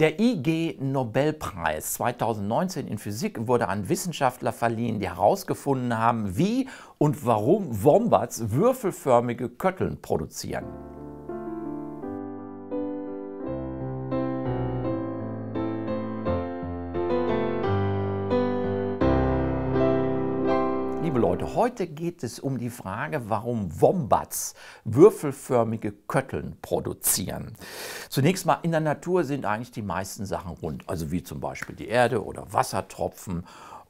Der IG Nobelpreis 2019 in Physik wurde an Wissenschaftler verliehen, die herausgefunden haben, wie und warum Wombats würfelförmige Kötteln produzieren. liebe Leute, heute geht es um die Frage, warum Wombats würfelförmige Kötteln produzieren. Zunächst mal, in der Natur sind eigentlich die meisten Sachen rund, also wie zum Beispiel die Erde oder Wassertropfen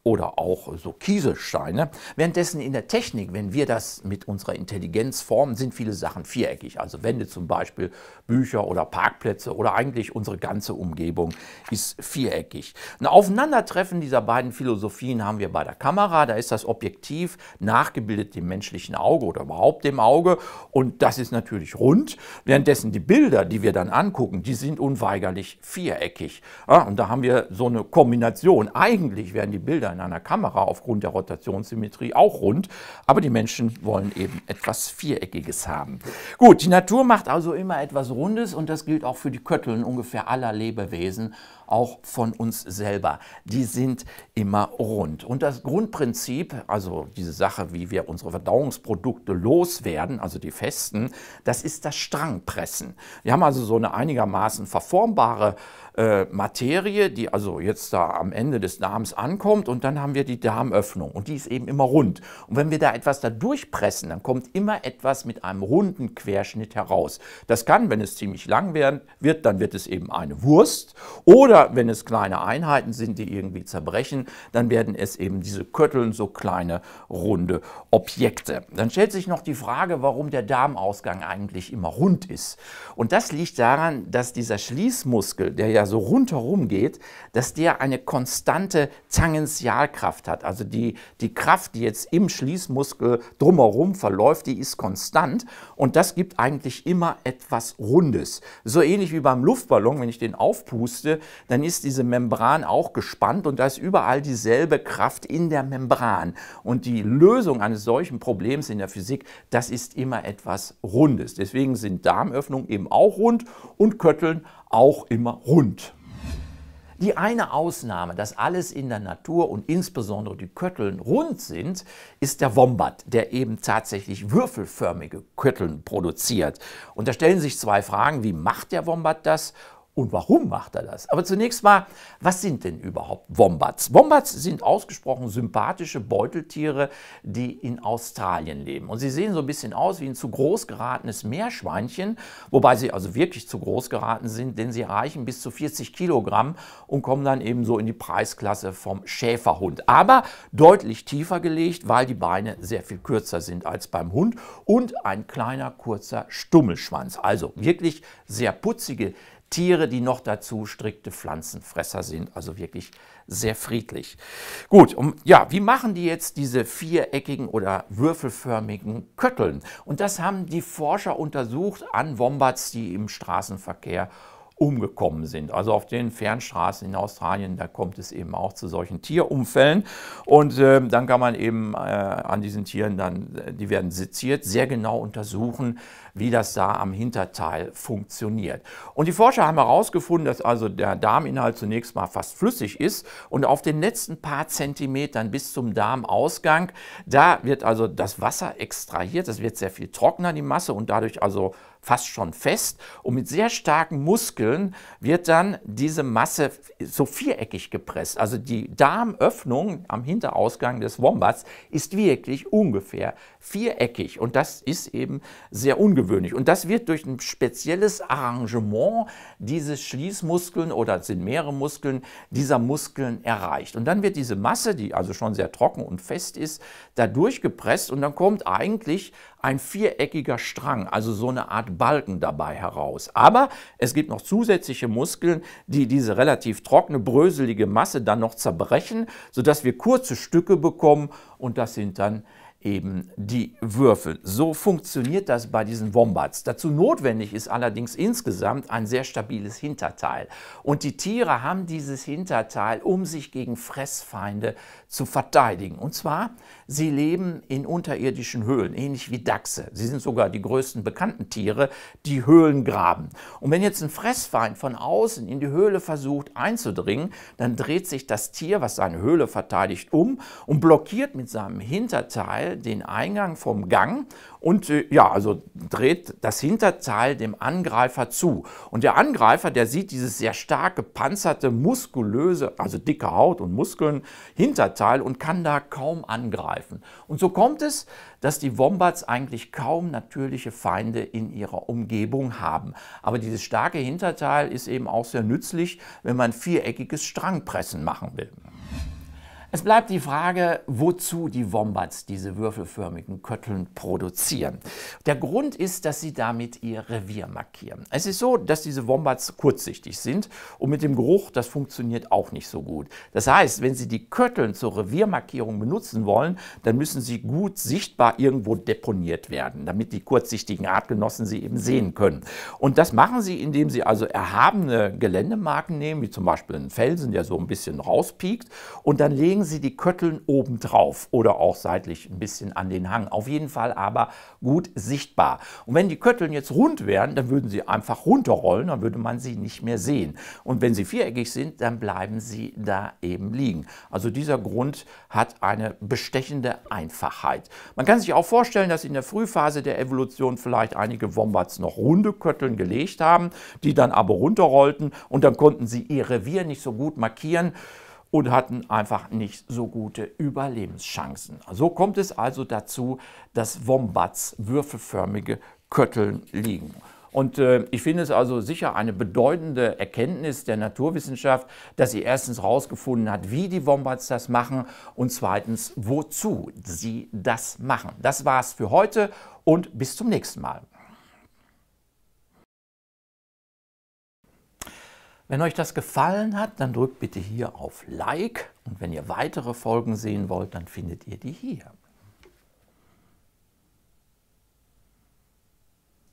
oder auch so Kieselsteine. Währenddessen in der Technik, wenn wir das mit unserer Intelligenz formen, sind viele Sachen viereckig. Also Wände zum Beispiel, Bücher oder Parkplätze oder eigentlich unsere ganze Umgebung ist viereckig. Ein Aufeinandertreffen dieser beiden Philosophien haben wir bei der Kamera. Da ist das Objektiv nachgebildet dem menschlichen Auge oder überhaupt dem Auge und das ist natürlich rund. Währenddessen die Bilder, die wir dann angucken, die sind unweigerlich viereckig. Ja, ah, und da haben wir so eine Kombination. Eigentlich werden die Bilder an einer Kamera aufgrund der Rotationssymmetrie auch rund, aber die Menschen wollen eben etwas Viereckiges haben. Gut, die Natur macht also immer etwas Rundes und das gilt auch für die Kötteln ungefähr aller Lebewesen, auch von uns selber. Die sind immer rund. Und das Grundprinzip, also diese Sache, wie wir unsere Verdauungsprodukte loswerden, also die festen, das ist das Strangpressen. Wir haben also so eine einigermaßen verformbare äh, Materie, die also jetzt da am Ende des Darms ankommt und und dann haben wir die Darmöffnung und die ist eben immer rund. Und wenn wir da etwas da durchpressen, dann kommt immer etwas mit einem runden Querschnitt heraus. Das kann, wenn es ziemlich lang wird, dann wird es eben eine Wurst oder wenn es kleine Einheiten sind, die irgendwie zerbrechen, dann werden es eben diese Kötteln, so kleine runde Objekte. Dann stellt sich noch die Frage, warum der Darmausgang eigentlich immer rund ist. Und das liegt daran, dass dieser Schließmuskel, der ja so rundherum geht, dass der eine konstante Tangentialkraft Potentialkraft hat. Also die, die Kraft, die jetzt im Schließmuskel drumherum verläuft, die ist konstant und das gibt eigentlich immer etwas Rundes. So ähnlich wie beim Luftballon, wenn ich den aufpuste, dann ist diese Membran auch gespannt und da ist überall dieselbe Kraft in der Membran. Und die Lösung eines solchen Problems in der Physik, das ist immer etwas Rundes. Deswegen sind Darmöffnungen eben auch rund und Kötteln auch immer rund. Die eine Ausnahme, dass alles in der Natur und insbesondere die Kötteln rund sind, ist der Wombat, der eben tatsächlich würfelförmige Kötteln produziert. Und da stellen sich zwei Fragen, wie macht der Wombat das und warum macht er das? Aber zunächst mal, was sind denn überhaupt Wombats? Wombats sind ausgesprochen sympathische Beuteltiere, die in Australien leben. Und sie sehen so ein bisschen aus wie ein zu groß geratenes Meerschweinchen, wobei sie also wirklich zu groß geraten sind, denn sie reichen bis zu 40 Kilogramm und kommen dann eben so in die Preisklasse vom Schäferhund. Aber deutlich tiefer gelegt, weil die Beine sehr viel kürzer sind als beim Hund und ein kleiner kurzer Stummelschwanz. Also wirklich sehr putzige Tiere, die noch dazu strikte Pflanzenfresser sind, also wirklich sehr friedlich. Gut, um, ja, wie machen die jetzt diese viereckigen oder würfelförmigen Kötteln? Und das haben die Forscher untersucht an Wombats, die im Straßenverkehr umgekommen sind. Also auf den Fernstraßen in Australien, da kommt es eben auch zu solchen Tierumfällen. Und äh, dann kann man eben äh, an diesen Tieren dann, äh, die werden seziert, sehr genau untersuchen, wie das da am Hinterteil funktioniert. Und die Forscher haben herausgefunden, dass also der Darminhalt zunächst mal fast flüssig ist und auf den letzten paar Zentimetern bis zum Darmausgang, da wird also das Wasser extrahiert, das wird sehr viel trockener, die Masse, und dadurch also fast schon fest und mit sehr starken Muskeln wird dann diese Masse so viereckig gepresst. Also die Darmöffnung am Hinterausgang des Wombats ist wirklich ungefähr viereckig und das ist eben sehr ungewöhnlich. Und das wird durch ein spezielles Arrangement dieses Schließmuskeln oder sind mehrere Muskeln, dieser Muskeln erreicht. Und dann wird diese Masse, die also schon sehr trocken und fest ist, dadurch gepresst und dann kommt eigentlich ein viereckiger Strang, also so eine Art Balken dabei heraus. Aber es gibt noch zusätzliche Muskeln, die diese relativ trockene, bröselige Masse dann noch zerbrechen, sodass wir kurze Stücke bekommen und das sind dann eben die Würfel. So funktioniert das bei diesen Wombats. Dazu notwendig ist allerdings insgesamt ein sehr stabiles Hinterteil. Und die Tiere haben dieses Hinterteil, um sich gegen Fressfeinde zu verteidigen. Und zwar, sie leben in unterirdischen Höhlen, ähnlich wie Dachse. Sie sind sogar die größten bekannten Tiere, die Höhlen graben. Und wenn jetzt ein Fressfeind von außen in die Höhle versucht einzudringen, dann dreht sich das Tier, was seine Höhle verteidigt, um und blockiert mit seinem Hinterteil den Eingang vom Gang und äh, ja, also dreht das Hinterteil dem Angreifer zu. Und der Angreifer, der sieht dieses sehr stark gepanzerte, muskulöse, also dicke Haut und Muskeln, Hinterteil und kann da kaum angreifen. Und so kommt es, dass die Wombats eigentlich kaum natürliche Feinde in ihrer Umgebung haben. Aber dieses starke Hinterteil ist eben auch sehr nützlich, wenn man viereckiges Strangpressen machen will. Es bleibt die Frage, wozu die Wombats diese würfelförmigen Kötteln produzieren. Der Grund ist, dass sie damit ihr Revier markieren. Es ist so, dass diese Wombats kurzsichtig sind und mit dem Geruch, das funktioniert auch nicht so gut. Das heißt, wenn sie die Kötteln zur Reviermarkierung benutzen wollen, dann müssen sie gut sichtbar irgendwo deponiert werden, damit die kurzsichtigen Artgenossen sie eben sehen können. Und das machen sie, indem sie also erhabene Geländemarken nehmen, wie zum Beispiel einen Felsen, der so ein bisschen rauspiekt, und dann legen legen Sie die Kötteln oben drauf oder auch seitlich ein bisschen an den Hang. Auf jeden Fall aber gut sichtbar. Und wenn die Kötteln jetzt rund wären, dann würden sie einfach runterrollen, dann würde man sie nicht mehr sehen. Und wenn sie viereckig sind, dann bleiben sie da eben liegen. Also dieser Grund hat eine bestechende Einfachheit. Man kann sich auch vorstellen, dass in der Frühphase der Evolution vielleicht einige Wombats noch runde Kötteln gelegt haben, die dann aber runterrollten und dann konnten sie ihr Revier nicht so gut markieren und hatten einfach nicht so gute Überlebenschancen. So kommt es also dazu, dass Wombats würfelförmige Kötteln liegen. Und äh, ich finde es also sicher eine bedeutende Erkenntnis der Naturwissenschaft, dass sie erstens herausgefunden hat, wie die Wombats das machen und zweitens, wozu sie das machen. Das war's für heute und bis zum nächsten Mal. Wenn euch das gefallen hat, dann drückt bitte hier auf Like und wenn ihr weitere Folgen sehen wollt, dann findet ihr die hier.